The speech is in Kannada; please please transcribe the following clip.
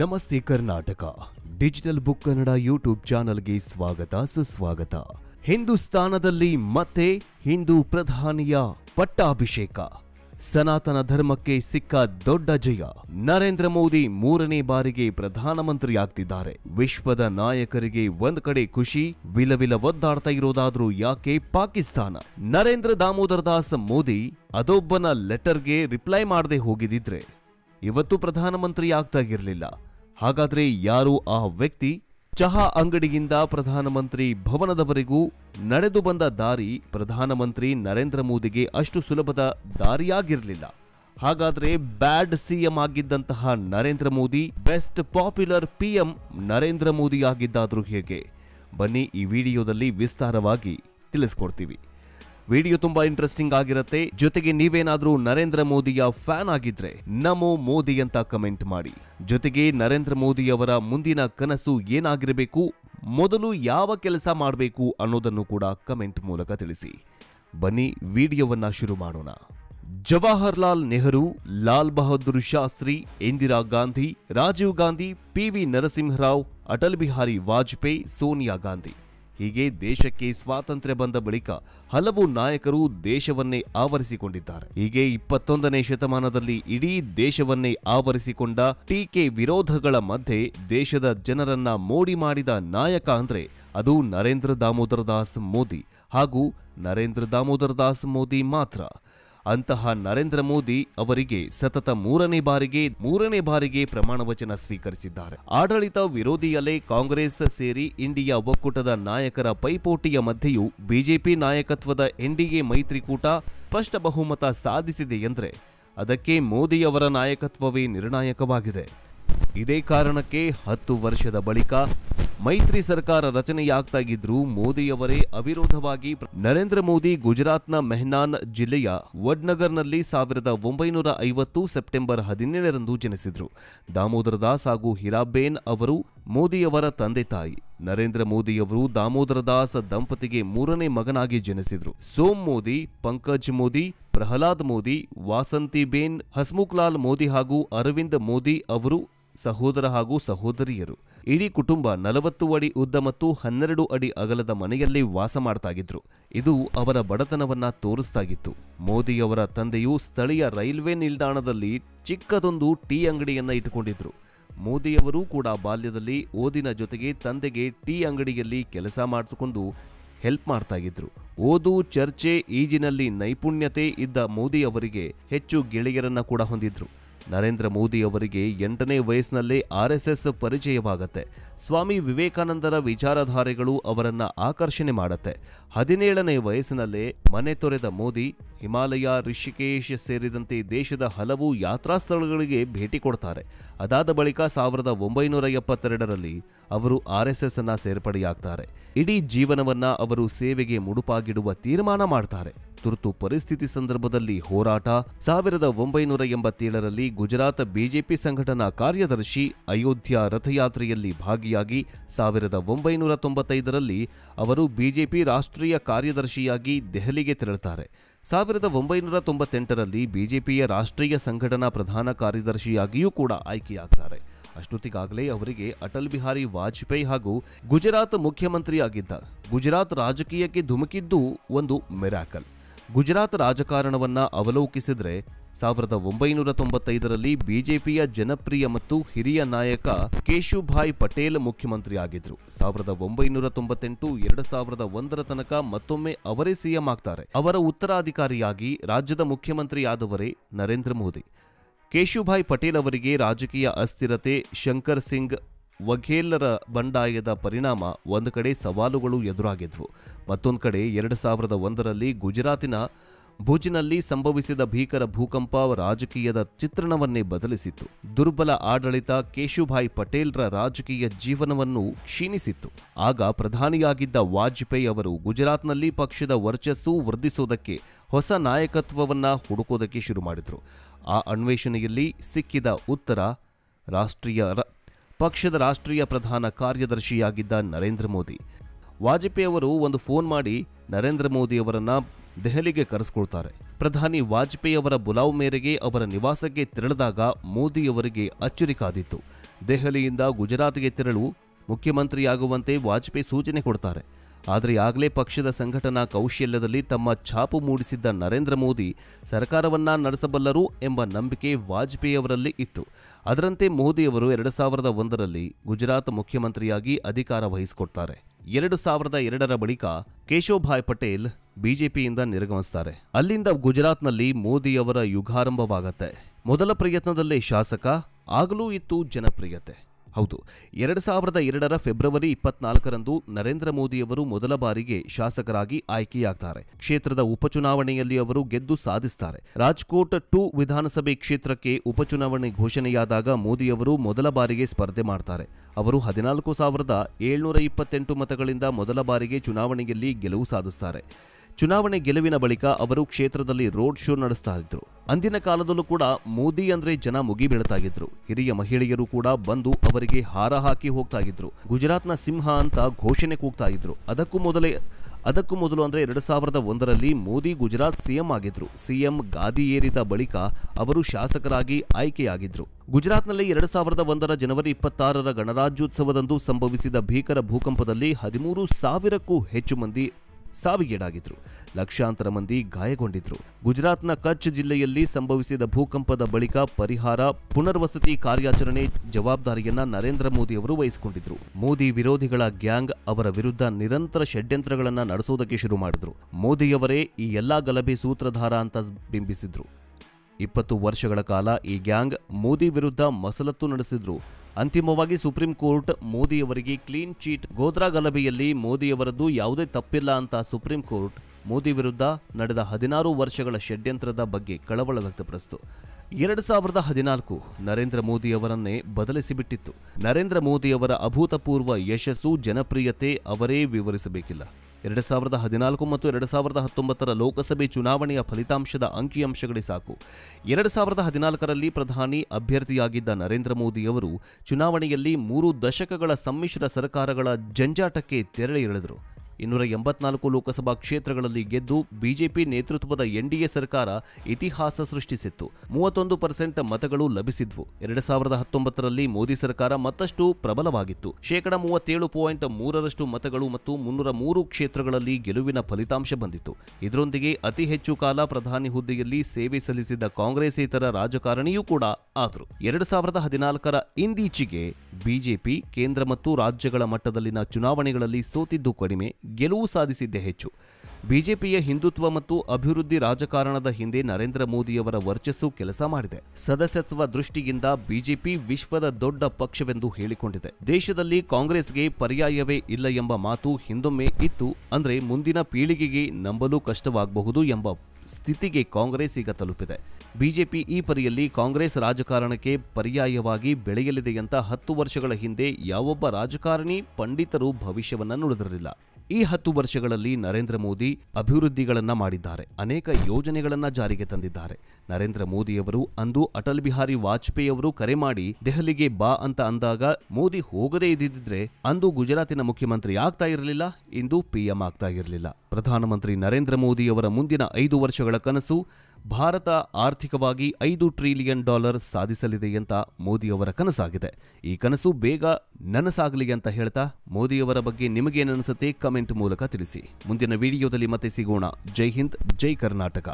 ನಮಸ್ತೆ Karnataka digital book Kannada YouTube ಚಾನಲ್ಗೆ ಸ್ವಾಗತ ಸುಸ್ವಾಗತ ಹಿಂದೂಸ್ತಾನದಲ್ಲಿ ಮತ್ತೆ ಹಿಂದೂ ಪ್ರಧಾನಿಯ ಪಟ್ಟಾಭಿಷೇಕ ಸನಾತನ ಧರ್ಮಕ್ಕೆ ಸಿಕ್ಕ ದೊಡ್ಡ ಜಯ ನರೇಂದ್ರ ಮೋದಿ ಮೂರನೇ ಬಾರಿಗೆ ಪ್ರಧಾನಮಂತ್ರಿಯಾಗ್ತಿದ್ದಾರೆ ವಿಶ್ವದ ನಾಯಕರಿಗೆ ಒಂದ್ ಕಡೆ ಖುಷಿ ವಿಲವಿಲ ಒದ್ದಾಡ್ತಾ ಇರೋದಾದ್ರೂ ಯಾಕೆ ಪಾಕಿಸ್ತಾನ ನರೇಂದ್ರ ದಾಮೋದರ ದಾಸ್ ಮೋದಿ ಅದೊಬ್ಬನ ಲೆಟರ್ಗೆ ರಿಪ್ಲೈ ಮಾಡದೆ ಹೋಗಿದಿದ್ರೆ ಇವತ್ತು ಪ್ರಧಾನಮಂತ್ರಿ ಆಗ್ತಾ ಇರಲಿಲ್ಲ ಹಾಗಾದ್ರೆ ಯಾರು ಆ ವ್ಯಕ್ತಿ ಚಹಾ ಅಂಗಡಿಯಿಂದ ಪ್ರಧಾನಮಂತ್ರಿ ಭವನದವರೆಗೂ ನಡೆದು ಬಂದ ದಾರಿ ಪ್ರಧಾನಮಂತ್ರಿ ನರೇಂದ್ರ ಮೋದಿಗೆ ಅಷ್ಟು ಸುಲಭದ ದಾರಿಯಾಗಿರಲಿಲ್ಲ ಹಾಗಾದ್ರೆ ಬ್ಯಾಡ್ ಸಿಎಂ ಆಗಿದ್ದಂತಹ Narendra Modi best popular PM Narendra Modi ಆಗಿದ್ದಾದರೂ ಹೇಗೆ ಬನ್ನಿ ಈ ವಿಡಿಯೋದಲ್ಲಿ ವಿಸ್ತಾರವಾಗಿ ತಿಳಿಸ್ಕೊಡ್ತೀವಿ ವಿಡಿಯೋ ತುಂಬಾ ಇಂಟ್ರೆಸ್ಟಿಂಗ್ ಆಗಿರುತ್ತೆ ಜೊತೆಗೆ ನೀವೇನಾದ್ರೂ ನರೇಂದ್ರ ಮೋದಿಯ ಫ್ಯಾನ್ ಆಗಿದ್ರೆ ನಮೋ ಮೋದಿ ಅಂತ ಕಮೆಂಟ್ ಮಾಡಿ ಜೊತೆಗೆ ನರೇಂದ್ರ ಮೋದಿ ಅವರ ಮುಂದಿನ ಕನಸು ಏನಾಗಿರಬೇಕು ಮೊದಲು ಯಾವ ಕೆಲಸ ಮಾಡಬೇಕು ಅನ್ನೋದನ್ನು ಕೂಡ ಕಮೆಂಟ್ ಮೂಲಕ ತಿಳಿಸಿ ಬನ್ನಿ ವಿಡಿಯೋವನ್ನ ಶುರು ಮಾಡೋಣ ಜವಾಹರ್ಲಾಲ್ ನೆಹರು ಲಾಲ್ ಬಹದ್ದೂರ್ ಶಾಸ್ತ್ರಿ ಇಂದಿರಾ ಗಾಂಧಿ ರಾಜೀವ್ ಗಾಂಧಿ ಪಿ ವಿ ನರಸಿಂಹರಾವ್ ಅಟಲ್ ಬಿಹಾರಿ ವಾಜಪೇಯಿ ಸೋನಿಯಾ ಗಾಂಧಿ ಹೀಗೆ ದೇಶಕ್ಕೆ ಸ್ವಾತಂತ್ರ್ಯ ಬಂದ ಬಳಿಕ ಹಲವು ನಾಯಕರು ದೇಶವನ್ನೇ ಆವರಿಸಿಕೊಂಡಿದ್ದಾರೆ ಹೀಗೆ ಇಪ್ಪತ್ತೊಂದನೇ ಶತಮಾನದಲ್ಲಿ ಇಡೀ ದೇಶವನ್ನೇ ಆವರಿಸಿಕೊಂಡ ಟೀಕೆ ವಿರೋಧಗಳ ಮಧ್ಯೆ ದೇಶದ ಜನರನ್ನ ಮೋಡಿ ಮಾಡಿದ ನಾಯಕ ಅಂದ್ರೆ ಅದು ನರೇಂದ್ರ ದಾಮೋದರ ದಾಸ್ ಮೋದಿ ಹಾಗೂ ನರೇಂದ್ರ ದಾಮೋದರ ದಾಸ್ ಮೋದಿ ಮಾತ್ರ ಅಂತಹ ನರೇಂದ್ರ ಮೋದಿ ಅವರಿಗೆ ಸತತ ಮೂರನೇ ಬಾರಿಗೆ ಮೂರನೇ ಬಾರಿಗೆ ಪ್ರಮಾಣ ವಚನ ಸ್ವೀಕರಿಸಿದ್ದಾರೆ ಆಡಳಿತ ವಿರೋಧಿ ಅಲೆ ಕಾಂಗ್ರೆಸ್ ಸೇರಿ ಇಂಡಿಯಾ ಒಕ್ಕೂಟದ ನಾಯಕರ ಪೈಪೋಟಿಯ ಮಧ್ಯೆಯೂ ಬಿಜೆಪಿ ನಾಯಕತ್ವದ ಎನ್ಡಿಎ ಮೈತ್ರಿಕೂಟ ಸ್ಪಷ್ಟ ಬಹುಮತ ಸಾಧಿಸಿದೆ ಎಂದರೆ ಅದಕ್ಕೆ ಮೋದಿಯವರ ನಾಯಕತ್ವವೇ ನಿರ್ಣಾಯಕವಾಗಿದೆ ಇದೇ ಕಾರಣಕ್ಕೆ ಹತ್ತು ವರ್ಷದ ಬಳಿಕ ಮೈತ್ರಿ ಸರ್ಕಾರ ರಚನೆಯಾಗ್ತಾಗಿದ್ರೂ ಮೋದಿಯವರೇ ಅವಿರೋಧವಾಗಿ ನರೇಂದ್ರ ಮೋದಿ ಗುಜರಾತ್ನ ಮೆಹನಾನ್ ಜಿಲ್ಲೆಯ ವಡ್ನಗರ್ನಲ್ಲಿ ಸಾವಿರದ ಒಂಬೈನೂರ ಐವತ್ತು ಸೆಪ್ಟೆಂಬರ್ ಹದಿನೇಳರಂದು ಜನಿಸಿದ್ರು ದಾಮೋದರ ದಾಸ್ ಹಾಗೂ ಹಿರಾಬೇನ್ ಅವರು ಮೋದಿಯವರ ತಂದೆ ತಾಯಿ ನರೇಂದ್ರ ಮೋದಿಯವರು ದಾಮೋದರ ದಾಸ್ ದಂಪತಿಗೆ ಮೂರನೇ ಮಗನಾಗಿ ಜನಿಸಿದ್ರು ಸೋಮ್ ಮೋದಿ ಪಂಕಜ್ ಮೋದಿ ಪ್ರಹ್ಲಾದ್ ಮೋದಿ ವಾಸಂತಿಬೇನ್ ಹಸ್ಮುಖ್ಲಾಲ್ ಮೋದಿ ಹಾಗೂ ಅರವಿಂದ್ ಮೋದಿ ಅವರು ಸಹೋದರ ಹಾಗೂ ಸಹೋದರಿಯರು ಇಡೀ ಕುಟುಂಬ ನಲವತ್ತು ಅಡಿ ಉದ್ದ ಮತ್ತು ಹನ್ನೆರಡು ಅಡಿ ಅಗಲದ ಮನೆಯಲ್ಲಿ ವಾಸ ಮಾಡ್ತಾಗಿದ್ರು ಇದು ಅವರ ಬಡತನವನ್ನ ತೋರಿಸ್ತಾಗಿತ್ತು ಮೋದಿ ಅವರ ತಂದೆಯು ಸ್ಥಳೀಯ ರೈಲ್ವೆ ನಿಲ್ದಾಣದಲ್ಲಿ ಚಿಕ್ಕದೊಂದು ಟೀ ಅಂಗಡಿಯನ್ನ ಇಟ್ಟುಕೊಂಡಿದ್ರು ಮೋದಿಯವರೂ ಕೂಡ ಬಾಲ್ಯದಲ್ಲಿ ಓದಿನ ಜೊತೆಗೆ ತಂದೆಗೆ ಟೀ ಅಂಗಡಿಯಲ್ಲಿ ಕೆಲಸ ಮಾಡಿಕೊಂಡು ಹೆಲ್ಪ್ ಮಾಡ್ತಾಗಿದ್ರು ಓದು ಚರ್ಚೆ ಈಜಿನಲ್ಲಿ ನೈಪುಣ್ಯತೆ ಇದ್ದ ಮೋದಿ ಅವರಿಗೆ ಹೆಚ್ಚು ಗೆಳೆಯರನ್ನ ಕೂಡ ಹೊಂದಿದ್ರು ನರೇಂದ್ರ ಮೋದಿ ಅವರಿಗೆ ಎಂಟನೇ ವಯಸ್ಸಿನಲ್ಲೇ ಆರ್ಎಸ್ಎಸ್ ಪರಿಚಯವಾಗತ್ತೆ ಸ್ವಾಮಿ ವಿವೇಕಾನಂದರ ವಿಚಾರಧಾರೆಗಳು ಅವರನ್ನ ಆಕರ್ಷಣೆ ಮಾಡತ್ತೆ ಹದಿನೇಳನೇ ವಯಸ್ಸಿನಲ್ಲೇ ಮನೆ ತೊರೆದ ಮೋದಿ ಹಿಮಾಲಯ ಋಷಿಕೇಶ್ ಸೇರಿದಂತೆ ದೇಶದ ಹಲವು ಯಾತ್ರಾ ಸ್ಥಳಗಳಿಗೆ ಭೇಟಿ ಕೊಡ್ತಾರೆ ಅದಾದ ಬಳಿಕ ಸಾವಿರದ ಒಂಬೈನೂರ ಎಪ್ಪತ್ತೆರಡರಲ್ಲಿ ಅವರು ಆರ್ಎಸ್ಎಸ್ ಅನ್ನ ಸೇರ್ಪಡೆಯಾಗ್ತಾರೆ ಇಡೀ ಜೀವನವನ್ನ ಅವರು ಸೇವೆಗೆ ಮುಡುಪಾಗಿಡುವ ತೀರ್ಮಾನ ಮಾಡ್ತಾರೆ ತುರ್ತು ಪರಿಸ್ಥಿತಿ ಸಂದರ್ಭದಲ್ಲಿ ಹೋರಾಟ ಸಾವಿರದ ಒಂಬೈನೂರ ಎಂಬತ್ತೇಳರಲ್ಲಿ ಗುಜರಾತ್ ಬಿಜೆಪಿ ಸಂಘಟನಾ ಕಾರ್ಯದರ್ಶಿ ಅಯೋಧ್ಯಾ ರಥಯಾತ್ರೆಯಲ್ಲಿ ಭಾಗಿಯಾಗಿ ಸಾವಿರದ ಒಂಬೈನೂರ ತೊಂಬತ್ತೈದರಲ್ಲಿ ಅವರು ಬಿಜೆಪಿ ರಾಷ್ಟ್ರೀಯ ಕಾರ್ಯದರ್ಶಿಯಾಗಿ ದೆಹಲಿಗೆ ತೆರಳುತ್ತಾರೆ ಸಾವಿರದ ಒಂಬೈನೂರ ತೊಂಬತ್ತೆಂಟರಲ್ಲಿ ಬಿಜೆಪಿಯ ರಾಷ್ಟ್ರೀಯ ಸಂಘಟನಾ ಪ್ರಧಾನ ಕಾರ್ಯದರ್ಶಿಯಾಗಿಯೂ ಕೂಡ ಆಯ್ಕೆಯಾಗ್ತಾರೆ ಅಷ್ಟೊತ್ತಿಗಾಗಲೇ ಅವರಿಗೆ ಅಟಲ್ ಬಿಹಾರಿ ವಾಜಪೇಯಿ ಹಾಗೂ ಗುಜರಾತ್ ಮುಖ್ಯಮಂತ್ರಿಯಾಗಿದ್ದ ಗುಜರಾತ್ ರಾಜಕೀಯಕ್ಕೆ ಧುಮುಕಿದ್ದು ಒಂದು ಮೆರಾಕಲ್ ಗುಜರಾತ್ ರಾಜಕಾರಣವನ್ನ ಅವಲೋಕಿಸಿದ್ರೆ ಸಾವಿರದ ಒಂಬೈನೂರ ತೊಂಬತ್ತೈದರಲ್ಲಿ ಬಿಜೆಪಿಯ ಜನಪ್ರಿಯ ಮತ್ತು ಹಿರಿಯ ನಾಯಕ ಕೇಶುಭಾಯ್ ಪಟೇಲ್ ಮುಖ್ಯಮಂತ್ರಿಯಾಗಿದ್ದರು ಸಾವಿರದ ಒಂಬೈನೂರ ತೊಂಬತ್ತೆಂಟು ಎರಡು ಸಾವಿರದ ಒಂದರ ತನಕ ಮತ್ತೊಮ್ಮೆ ಅವರೇ ಸಿಎಂ ಆಗ್ತಾರೆ ಅವರ ಉತ್ತರಾಧಿಕಾರಿಯಾಗಿ ರಾಜ್ಯದ ಮುಖ್ಯಮಂತ್ರಿಯಾದವರೇ ನರೇಂದ್ರ ಮೋದಿ ಕೇಶುಭಾಯ್ ಪಟೇಲ್ ಅವರಿಗೆ ರಾಜಕೀಯ ಅಸ್ಥಿರತೆ ಶಂಕರ್ ಸಿಂಗ್ ವಘೇಲರ ಬಂಡಾಯದ ಪರಿಣಾಮ ಒಂದು ಕಡೆ ಸವಾಲುಗಳು ಎದುರಾಗಿದ್ವು ಮತ್ತೊಂದು ಕಡೆ ಎರಡು ಸಾವಿರದ ಒಂದರಲ್ಲಿ ಗುಜರಾತಿನ ಭುಜ್ನಲ್ಲಿ ಸಂಭವಿಸಿದ ಭೀಕರ ಭೂಕಂಪ ರಾಜಕೀಯದ ಚಿತ್ರಣವನ್ನೇ ಬದಲಿಸಿತ್ತು ದುರ್ಬಲ ಆಡಳಿತ ಕೇಶುಭಾಯ್ ಪಟೇಲ್ರ ರಾಜಕೀಯ ಜೀವನವನ್ನು ಕ್ಷೀಣಿಸಿತ್ತು ಆಗ ಪ್ರಧಾನಿಯಾಗಿದ್ದ ವಾಜಪೇಯಿ ಅವರು ಗುಜರಾತ್ನಲ್ಲಿ ಪಕ್ಷದ ವರ್ಚಸ್ಸು ವೃದ್ಧಿಸುವುದಕ್ಕೆ ಹೊಸ ನಾಯಕತ್ವವನ್ನ ಹುಡುಕೋದಕ್ಕೆ ಶುರು ಮಾಡಿದರು ಆ ಅನ್ವೇಷಣೆಯಲ್ಲಿ ಸಿಕ್ಕಿದ ಉತ್ತರ ರಾಷ್ಟ್ರೀಯ ಪಕ್ಷದ ರಾಷ್ಟ್ರೀಯ ಪ್ರಧಾನ ಕಾರ್ಯದರ್ಶಿಯಾಗಿದ್ದ ನರೇಂದ್ರ ಮೋದಿ ವಾಜಪೇಯಿ ಅವರು ಒಂದು ಫೋನ್ ಮಾಡಿ ನರೇಂದ್ರ ಮೋದಿ ಅವರನ್ನ ದೆಹಲಿಗೆ ಕರೆಸ್ಕೊಳ್ತಾರೆ ಪ್ರಧಾನಿ ವಾಜಪೇಯಿ ಅವರ ಬುಲಾವ್ ಮೇರೆಗೆ ಅವರ ನಿವಾಸಕ್ಕೆ ತೆರಳಿದಾಗ ಮೋದಿಯವರಿಗೆ ಅಚ್ಚರಿ ಕಾದಿತ್ತು ದೆಹಲಿಯಿಂದ ಗುಜರಾತ್ಗೆ ತೆರಳು ಮುಖ್ಯಮಂತ್ರಿಯಾಗುವಂತೆ ವಾಜಪೇಯಿ ಸೂಚನೆ ಕೊಡ್ತಾರೆ ಆದರೆ ಆಗಲೇ ಪಕ್ಷದ ಸಂಘಟನಾ ಕೌಶಲ್ಯದಲ್ಲಿ ತಮ್ಮ ಛಾಪು ಮೂಡಿಸಿದ್ದ ನರೇಂದ್ರ ಮೋದಿ ಸರ್ಕಾರವನ್ನ ನಡೆಸಬಲ್ಲರು ಎಂಬ ನಂಬಿಕೆ ವಾಜಪೇಯಿ ಅವರಲ್ಲಿ ಇತ್ತು ಅದರಂತೆ ಮೋದಿಯವರು ಎರಡು ಸಾವಿರದ ಒಂದರಲ್ಲಿ ಗುಜರಾತ್ ಮುಖ್ಯಮಂತ್ರಿಯಾಗಿ ಅಧಿಕಾರ ವಹಿಸಿಕೊಡ್ತಾರೆ ಎರಡು ಸಾವಿರದ ಎರಡರ ಬಳಿಕ ಕೇಶವಭಾಯ್ ಪಟೇಲ್ ಬಿಜೆಪಿಯಿಂದ ನಿರ್ಗಮಿಸ್ತಾರೆ ಅಲ್ಲಿಂದ ಗುಜರಾತ್ನಲ್ಲಿ ಮೋದಿಯವರ ಯುಗಾರಂಭವಾಗತ್ತೆ ಮೊದಲ ಪ್ರಯತ್ನದಲ್ಲೇ ಶಾಸಕ ಆಗಲೂ ಇತ್ತು ಜನಪ್ರಿಯತೆ ಹೌದು ಎರಡು ಸಾವಿರದ ಎರಡರ ಫೆಬ್ರವರಿ ಇಪ್ಪತ್ನಾಲ್ಕರಂದು ನರೇಂದ್ರ ಮೋದಿಯವರು ಮೊದಲ ಬಾರಿಗೆ ಶಾಸಕರಾಗಿ ಆಯ್ಕೆಯಾಗ್ತಾರೆ ಕ್ಷೇತ್ರದ ಉಪಚುನಾವಣೆಯಲ್ಲಿ ಅವರು ಗೆದ್ದು ಸಾಧಿಸ್ತಾರೆ ರಾಜ್ಕೋಟ್ ಟು ವಿಧಾನಸಭೆ ಕ್ಷೇತ್ರಕ್ಕೆ ಉಪಚುನಾವಣೆ ಘೋಷಣೆಯಾದಾಗ ಮೋದಿಯವರು ಮೊದಲ ಬಾರಿಗೆ ಸ್ಪರ್ಧೆ ಮಾಡ್ತಾರೆ ಅವರು ಹದಿನಾಲ್ಕು ಸಾವಿರದ ಏಳ್ನೂರ ಇಪ್ಪತ್ತೆಂಟು ಮತಗಳಿಂದ ಮೊದಲ ಬಾರಿಗೆ ಚುನಾವಣೆಯಲ್ಲಿ ಗೆಲುವು ಸಾಧಿಸ್ತಾರೆ ಚುನಾವಣೆ ಗೆಲುವಿನ ಬಳಿಕ ಅವರು ಕ್ಷೇತ್ರದಲ್ಲಿ ರೋಡ್ ಶೋ ನಡೆಸ್ತಾ ಇದ್ರು ಅಂದಿನ ಕಾಲದಲ್ಲೂ ಕೂಡ ಮೋದಿ ಅಂದ್ರೆ ಜನ ಮುಗಿಬೀಳ್ತಾ ಹಿರಿಯ ಮಹಿಳೆಯರು ಕೂಡ ಬಂದು ಅವರಿಗೆ ಹಾರ ಹಾಕಿ ಹೋಗ್ತಾ ಇದ್ರು ಗುಜರಾತ್ನ ಸಿಂಹ ಅಂತ ಘೋಷಣೆ ಕೂಗ್ತಾ ಇದ್ರು ಅದಕ್ಕೂ ಮೊದಲೇ ಅದಕ್ಕೂ ಮೊದಲು ಅಂದ್ರೆ ಎರಡು ಸಾವಿರದ ಒಂದರಲ್ಲಿ ಮೋದಿ ಗುಜರಾತ್ ಸಿಎಂ ಆಗಿದ್ರು ಸಿಎಂ ಗಾದಿ ಏರಿದ ಬಳಿಕ ಅವರು ಶಾಸಕರಾಗಿ ಆಯ್ಕೆಯಾಗಿದ್ರು ಗುಜರಾತ್ನಲ್ಲಿ ಎರಡು ಸಾವಿರದ ಒಂದರ ಜನವರಿ ಇಪ್ಪತ್ತಾರರ ಗಣರಾಜ್ಯೋತ್ಸವದಂದು ಸಂಭವಿಸಿದ ಭೀಕರ ಭೂಕಂಪದಲ್ಲಿ ಹದಿಮೂರು ಸಾವಿರಕ್ಕೂ ಹೆಚ್ಚು ಮಂದಿ ಸಾವಿಗೀಡಾಗಿದ್ರು ಲಕ್ಷಾಂತರ ಮಂದಿ ಗಾಯಗೊಂಡಿದ್ರು ಗುಜರಾತ್ನ ಕಚ್ ಜಿಲ್ಲೆಯಲ್ಲಿ ಸಂಭವಿಸಿದ ಭೂಕಂಪದ ಬಳಿಕ ಪರಿಹಾರ ಪುನರ್ವಸತಿ ಕಾರ್ಯಾಚರಣೆ ಜವಾಬ್ದಾರಿಯನ್ನ ನರೇಂದ್ರ ಮೋದಿ ಅವರು ವಹಿಸಿಕೊಂಡಿದ್ರು ಮೋದಿ ವಿರೋಧಿಗಳ ಗ್ಯಾಂಗ್ ಅವರ ವಿರುದ್ಧ ನಿರಂತರ ಷಡ್ಯಂತ್ರಗಳನ್ನ ನಡೆಸೋದಕ್ಕೆ ಶುರು ಮಾಡಿದ್ರು ಮೋದಿಯವರೇ ಈ ಎಲ್ಲಾ ಗಲಭೆ ಸೂತ್ರಧಾರ ಅಂತ ಬಿಂಬಿಸಿದ್ರು ಇಪ್ಪತ್ತು ವರ್ಷಗಳ ಕಾಲ ಈ ಗ್ಯಾಂಗ್ ಮೋದಿ ವಿರುದ್ಧ ಮಸಲತ್ತು ನಡೆಸಿದ್ರು ಅಂತಿಮವಾಗಿ ಸುಪ್ರೀಂ ಕೋರ್ಟ್ ಮೋದಿಯವರಿಗೆ ಕ್ಲೀನ್ ಚೀಟ್ ಗೋದ್ರಾ ಗಲಭೆಯಲ್ಲಿ ಮೋದಿಯವರದ್ದು ಯಾವುದೇ ತಪ್ಪಿಲ್ಲ ಅಂತ ಸುಪ್ರೀಂ ಕೋರ್ಟ್ ಮೋದಿ ವಿರುದ್ಧ ನಡೆದ ಹದಿನಾರು ವರ್ಷಗಳ ಷಡ್ಯಂತ್ರದ ಬಗ್ಗೆ ಕಳವಳ ವ್ಯಕ್ತಪಡಿಸಿತು ಎರಡು ಸಾವಿರದ ಹದಿನಾಲ್ಕು ನರೇಂದ್ರ ಮೋದಿಯವರನ್ನೇ ಬದಲಿಸಿಬಿಟ್ಟಿತ್ತು ನರೇಂದ್ರ ಮೋದಿಯವರ ಅಭೂತಪೂರ್ವ ಯಶಸ್ಸು ಜನಪ್ರಿಯತೆ ಅವರೇ ವಿವರಿಸಬೇಕಿಲ್ಲ ಎರಡು ಸಾವಿರದ ಹದಿನಾಲ್ಕು ಮತ್ತು ಎರಡು ಸಾವಿರದ ಹತ್ತೊಂಬತ್ತರ ಲೋಕಸಭೆ ಚುನಾವಣೆಯ ಫಲಿತಾಂಶದ ಅಂಕಿಅಂಶಗಳೇ ಸಾಕು ಎರಡು ಸಾವಿರದ ಹದಿನಾಲ್ಕರಲ್ಲಿ ಪ್ರಧಾನಿ ಅಭ್ಯರ್ಥಿಯಾಗಿದ್ದ ನರೇಂದ್ರ ಮೋದಿಯವರು ಚುನಾವಣೆಯಲ್ಲಿ ಮೂರು ದಶಕಗಳ ಸಮ್ಮಿಶ್ರ ಸರ್ಕಾರಗಳ ಜಂಜಾಟಕ್ಕೆ ತೆರಳಿ ಎಳೆದರು ಇನ್ನೂರ ಎಂಬತ್ನಾಲ್ಕು ಲೋಕಸಭಾ ಕ್ಷೇತ್ರಗಳಲ್ಲಿ ಗೆದ್ದು ಬಿಜೆಪಿ ನೇತೃತ್ವದ ಎನ್ಡಿಎ ಸರ್ಕಾರ ಇತಿಹಾಸ ಸೃಷ್ಟಿಸಿತ್ತು ಮೂವತ್ತೊಂದು ಪರ್ಸೆಂಟ್ ಮತಗಳು ಲಭಿಸಿದ್ವು ಎರಡ್ ಸಾವಿರದ ಹತ್ತೊಂಬತ್ತರಲ್ಲಿ ಮೋದಿ ಸರ್ಕಾರ ಮತ್ತಷ್ಟು ಪ್ರಬಲವಾಗಿತ್ತು ಶೇಕಡ ಮೂವತ್ತೇಳು ಪಾಯಿಂಟ್ ಮೂರರಷ್ಟು ಮತಗಳು ಮತ್ತು ಮುನ್ನೂರ ಮೂರು ಕ್ಷೇತ್ರಗಳಲ್ಲಿ ಗೆಲುವಿನ ಫಲಿತಾಂಶ ಬಂದಿತ್ತು ಇದರೊಂದಿಗೆ ಅತಿ ಹೆಚ್ಚು ಕಾಲ ಪ್ರಧಾನಿ ಹುದ್ದೆಯಲ್ಲಿ ಸೇವೆ ಸಲ್ಲಿಸಿದ್ದ ಕಾಂಗ್ರೆಸ್ ಇತರ ರಾಜಕಾರಣಿಯೂ ಕೂಡ ಆದರು ಎರಡು ಸಾವಿರದ ಹದಿನಾಲ್ಕರ ಇಂದೀಚೆಗೆ ಬಿಜೆಪಿ ಕೇಂದ್ರ ಮತ್ತು ರಾಜ್ಯಗಳ ಮಟ್ಟದಲ್ಲಿನ ಚುನಾವಣೆಗಳಲ್ಲಿ ಸೋತಿದ್ದು ಕಡಿಮೆ ಗೆಲುವು ಸಾಧಿಸಿದ್ದೇ ಹೆಚ್ಚು ಬಿಜೆಪಿಯ ಹಿಂದುತ್ವ ಮತ್ತು ಅಭಿವೃದ್ಧಿ ರಾಜಕಾರಣದ ಹಿಂದೆ ನರೇಂದ್ರ ಮೋದಿಯವರ ವರ್ಚಸ್ಸು ಕೆಲಸ ಮಾಡಿದೆ ಸದಸ್ಯತ್ವ ದೃಷ್ಟಿಯಿಂದ ಬಿಜೆಪಿ ವಿಶ್ವದ ದೊಡ್ಡ ಪಕ್ಷವೆಂದು ಹೇಳಿಕೊಂಡಿದೆ ದೇಶದಲ್ಲಿ ಕಾಂಗ್ರೆಸ್ಗೆ ಪರ್ಯಾಯವೇ ಇಲ್ಲ ಎಂಬ ಮಾತು ಹಿಂದೊಮ್ಮೆ ಇತ್ತು ಅಂದ್ರೆ ಮುಂದಿನ ಪೀಳಿಗೆಗೆ ನಂಬಲು ಕಷ್ಟವಾಗಬಹುದು ಎಂಬ ಸ್ಥಿತಿಗೆ ಕಾಂಗ್ರೆಸ್ ಈಗ ತಲುಪಿದೆ ಬಿಜೆಪಿ ಈ ಪರಿಯಲ್ಲಿ ಕಾಂಗ್ರೆಸ್ ರಾಜಕಾರಣಕ್ಕೆ ಪರ್ಯಾಯವಾಗಿ ಬೆಳೆಯಲಿದೆ ಅಂತ ಹತ್ತು ವರ್ಷಗಳ ಹಿಂದೆ ಯಾವೊಬ್ಬ ರಾಜಕಾರಣಿ ಪಂಡಿತರು ಭವಿಷ್ಯವನ್ನ ನುಡಿದಿರಲಿಲ್ಲ ಈ ಹತ್ತು ವರ್ಷಗಳಲ್ಲಿ ನರೇಂದ್ರ ಮೋದಿ ಅಭಿವೃದ್ಧಿಗಳನ್ನು ಮಾಡಿದ್ದಾರೆ ಅನೇಕ ಯೋಜನೆಗಳನ್ನು ಜಾರಿಗೆ ತಂದಿದ್ದಾರೆ ನರೇಂದ್ರ ಮೋದಿಯವರು ಅಂದು ಅಟಲ್ ಬಿಹಾರಿ ವಾಜಪೇಯಿ ಅವರು ಕರೆ ಮಾಡಿ ದೆಹಲಿಗೆ ಬಾ ಅಂತ ಅಂದಾಗ ಮೋದಿ ಹೋಗದೇ ಇದ್ದಿದ್ರೆ ಅಂದು ಗುಜರಾತಿನ ಮುಖ್ಯಮಂತ್ರಿ ಆಗ್ತಾ ಇರಲಿಲ್ಲ ಇಂದು ಪಿಎಂ ಆಗ್ತಾ ಇರಲಿಲ್ಲ ಪ್ರಧಾನಮಂತ್ರಿ ನರೇಂದ್ರ ಮೋದಿಯವರ ಮುಂದಿನ ಐದು ವರ್ಷಗಳ ಕನಸು ಭಾರತ ಆರ್ಥಿಕವಾಗಿ ಐದು ಟ್ರಿಲಿಯನ್ ಡಾಲರ್ ಸಾಧಿಸಲಿದೆ ಅಂತ ಮೋದಿಯವರ ಕನಸಾಗಿದೆ ಈ ಕನಸು ಬೇಗ ನನಸಾಗಲಿ ಅಂತ ಹೇಳ್ತಾ ಮೋದಿಯವರ ಬಗ್ಗೆ ನಿಮಗೇನನ್ನಿಸುತ್ತೆ ಕಮೆಂಟ್ ಮೂಲಕ ತಿಳಿಸಿ ಮುಂದಿನ ವಿಡಿಯೋದಲ್ಲಿ ಮತ್ತೆ ಸಿಗೋಣ ಜೈ ಹಿಂದ್ ಜೈ ಕರ್ನಾಟಕ